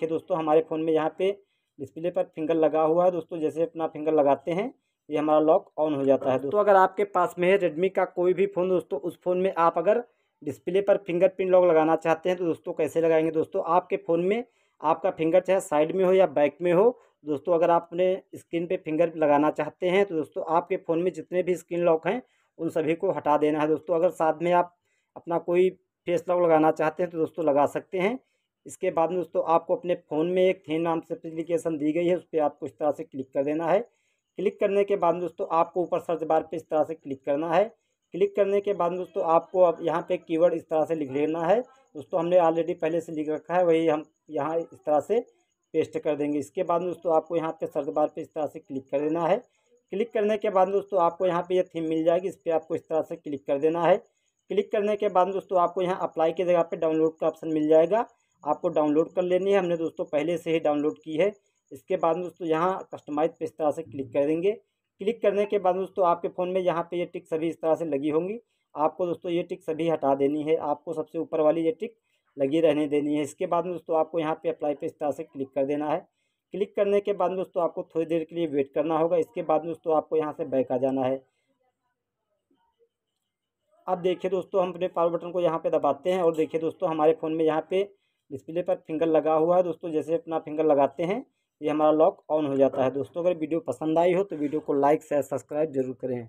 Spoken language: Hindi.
देखिए दोस्तों हमारे फ़ोन में यहाँ पे डिस्प्ले पर फिंगर लगा हुआ है दोस्तों जैसे अपना फिंगर लगाते हैं ये हमारा लॉक ऑन हो जाता है दोस्तों अगर आपके पास में है रेडमी का कोई भी फ़ोन दोस्तों उस फ़ोन में आप अगर डिस्प्ले पर प्रिंट लॉक लगाना चाहते हैं तो दोस्तों कैसे लगाएंगे दोस्तों आपके फ़ोन में आपका फिंगर चाहे साइड में हो या बैक में हो दोस्तों अगर आप अपने स्क्रीन पे फिंगर लगाना चाहते हैं तो दोस्तों आपके फ़ोन में जितने भी स्क्रीन लॉक हैं उन सभी को हटा देना है दोस्तों अगर साथ में आप अपना कोई फेस लॉक लगाना चाहते हैं तो दोस्तों लगा सकते हैं इसके बाद में दोस्तों आपको अपने फ़ोन में एक थे नाम से एप्लीकेशन दी गई है उस पर आपको इस तरह से क्लिक कर देना है क्लिक करने के बाद दोस्तों आपको ऊपर सर्च बार पे इस तरह से क्लिक करना है क्लिक करने के बाद दोस्तों आपको अब यहाँ पे कीवर्ड इस तरह से लिख लेना है दोस्तों हमने ऑलरेडी पहले से लिख रखा है वही हम यहाँ इस तरह से पेस्ट कर देंगे इसके बाद दोस्तों आपको यहाँ पे सर्च बार पे इस तरह से क्लिक कर देना है क्लिक करने के बाद दोस्तों आपको यहाँ पे ये यह थीम मिल जाएगी इस पर आपको इस तरह से क्लिक कर देना है क्लिक करने के बाद दोस्तों आपको यहाँ अप्लाई की जगह पर डाउनलोड का ऑप्शन मिल जाएगा आपको डाउनलोड कर लेनी है हमने दोस्तों पहले से ही डाउनलोड की है इसके बाद में दोस्तों यहाँ कस्टमाइज पे इस तरह से क्लिक कर देंगे क्लिक करने के बाद दोस्तों आपके फ़ोन में यहाँ पे ये टिक सभी इस तरह से लगी होंगी आपको दोस्तों ये टिक सभी हटा देनी है आपको सबसे ऊपर वाली ये टिक लगी रहने देनी है इसके बाद में दोस्तों आपको यहाँ पे अप्लाई पे इस तरह से क्लिक कर देना है क्लिक करने के बाद दोस्तों आपको थोड़ी देर के लिए वेट करना होगा इसके बाद दोस्तों आपको यहाँ से बैक आ जाना है अब देखिए दोस्तों हम अपने पावर बटन को यहाँ पर दबाते हैं और देखिए दोस्तों हमारे फ़ोन में यहाँ पर डिस्प्ले पर फिंगर लगा हुआ है दोस्तों जैसे अपना फिंगर लगाते हैं ये हमारा लॉक ऑन हो जाता है दोस्तों अगर वीडियो पसंद आई हो तो वीडियो को लाइक शेयर सब्सक्राइब जरूर करें